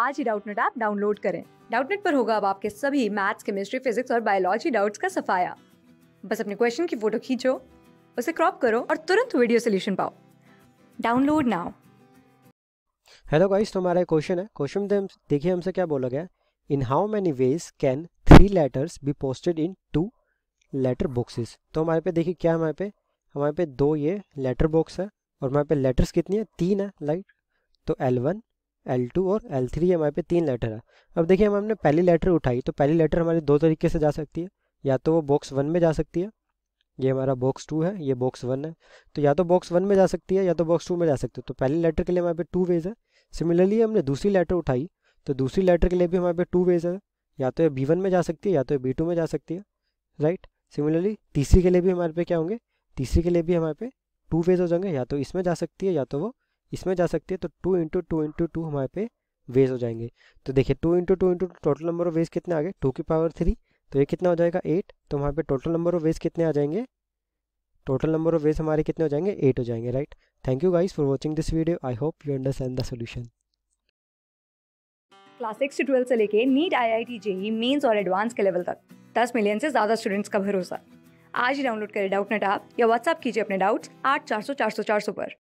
आज ही Doubtnut app download करें डाउटनेट पर होगा अब आपके सभी मैथ्स केमिस्ट्री फिजिक्स और बायोलॉजी डाउट्स का सफाया बस अपने क्वेश्चन की फोटो खींचो उसे क्रॉप करो और तुरंत वीडियो सोल्यूशन पाओ डाउनलोड नाउ हेलो गाइस तो हमारा क्वेश्चन है क्वेश्चन देखिए हमसे क्या बोला गया in how many ways can three letters be posted in two letter boxes तो हमारे पे देखिए क्या हमारे पे हमारे पे दो ये लेटर बॉक्स है और हमारे पे लेटर्स कितनी है तीन है लाइक तो एल वन L2 और L3 थ्री हमारे पे तीन लेटर है अब देखिए हम हमने पहली लेटर उठाई तो पहली लेटर हमारी दो तरीके से जा सकती है या तो वो बॉक्स वन में जा सकती है ये हमारा बॉक्स टू है ये बॉक्स वन है तो या तो बॉक्स वन में जा सकती है या तो बॉक्स टू में जा सकती है तो पहली लेटर के लिए हमारे पे टू वेज है सिमिलरली हमने दूसरी लेटर उठाई तो दूसरी लेटर के लिए भी हमारे पे टू वेज है या तो ये बी वन में जा सकती है या तो ये बी टू में जा सकती है राइट सिमिलरली तीसरी के लिए भी हमारे पे क्या होंगे तीसरी के लिए भी हमारे पे टू वेज हो जाएंगे या तो इसमें जा सकती है या तो वो इसमें जा सकती है तो two into two into two हमारे पे वेज हो जाएंगे तो देखिए two into two into total number of ways कितने आ गए टू की पावर थ्री तो ये कितना हो जाएगा एट तो वहाँ पे टोटल नंबर ऑफ वेज कितने आ जाएंगे टोटल नंबर ऑफ वेज हमारे कितने हो जाएंगे एट हो जाएंगे right thank you guys for watching this video I hope you understand the solution class six से ट्वेल्थ से लेके NEET I I T JEE mains और एडवांस के लेवल तक दस मिलियन से ज़्यादा स्टूडेंट्स का भरोसा आज ही डाउनलोड करें डाउट नेट ऐप या व्हाट्सअप कीजिए अपने डाउट्स आठ चार सौ चार सौ चार सौ पर